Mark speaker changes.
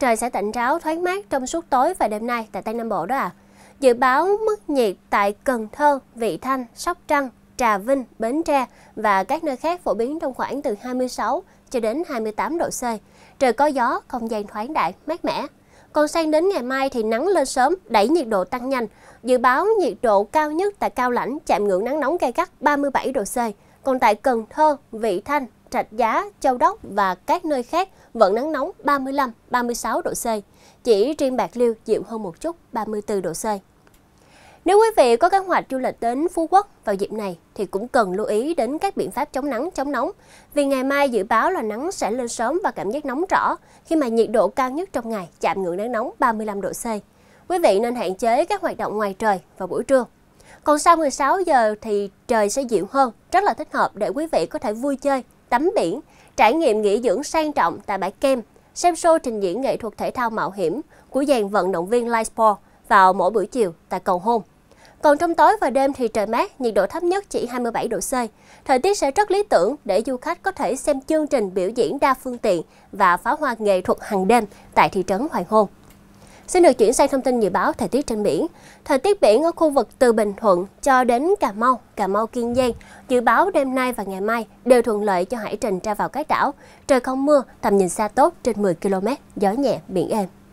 Speaker 1: trời sẽ tạnh ráo thoáng mát trong suốt tối và đêm nay tại Tây Nam Bộ đó ạ. À. Dự báo mức nhiệt tại Cần Thơ, Vị Thanh, Sóc Trăng, Trà Vinh, Bến Tre và các nơi khác phổ biến trong khoảng từ 26 cho đến 28 độ C. Trời có gió, không gian thoáng đại, mát mẻ. Còn sang đến ngày mai thì nắng lên sớm, đẩy nhiệt độ tăng nhanh. Dự báo nhiệt độ cao nhất tại Cao Lãnh chạm ngưỡng nắng nóng gay gắt 37 độ C còn tại Cần Thơ, Vị Thanh, Trạch Giá, Châu Đốc và các nơi khác vẫn nắng nóng 35-36 độ C. Chỉ riêng Bạc Liêu dịu hơn một chút 34 độ C. Nếu quý vị có kế hoạch du lịch đến Phú Quốc vào dịp này thì cũng cần lưu ý đến các biện pháp chống nắng, chống nóng. Vì ngày mai dự báo là nắng sẽ lên sớm và cảm giác nóng rõ khi mà nhiệt độ cao nhất trong ngày chạm ngưỡng nắng nóng 35 độ C. Quý vị nên hạn chế các hoạt động ngoài trời vào buổi trưa. Còn sau 16 giờ thì trời sẽ dịu hơn, rất là thích hợp để quý vị có thể vui chơi, tắm biển, trải nghiệm nghỉ dưỡng sang trọng tại bãi kem, xem show trình diễn nghệ thuật thể thao mạo hiểm của dàn vận động viên Lightsport vào mỗi buổi chiều tại cầu hôn. Còn trong tối và đêm thì trời mát, nhiệt độ thấp nhất chỉ 27 độ C. Thời tiết sẽ rất lý tưởng để du khách có thể xem chương trình biểu diễn đa phương tiện và pháo hoa nghệ thuật hàng đêm tại thị trấn Hoàng Hôn. Xin được chuyển sang thông tin dự báo thời tiết trên biển. Thời tiết biển ở khu vực từ Bình Thuận cho đến Cà Mau, Cà Mau Kiên Giang dự báo đêm nay và ngày mai đều thuận lợi cho hải trình ra vào các đảo. Trời không mưa, tầm nhìn xa tốt trên 10 km, gió nhẹ, biển êm.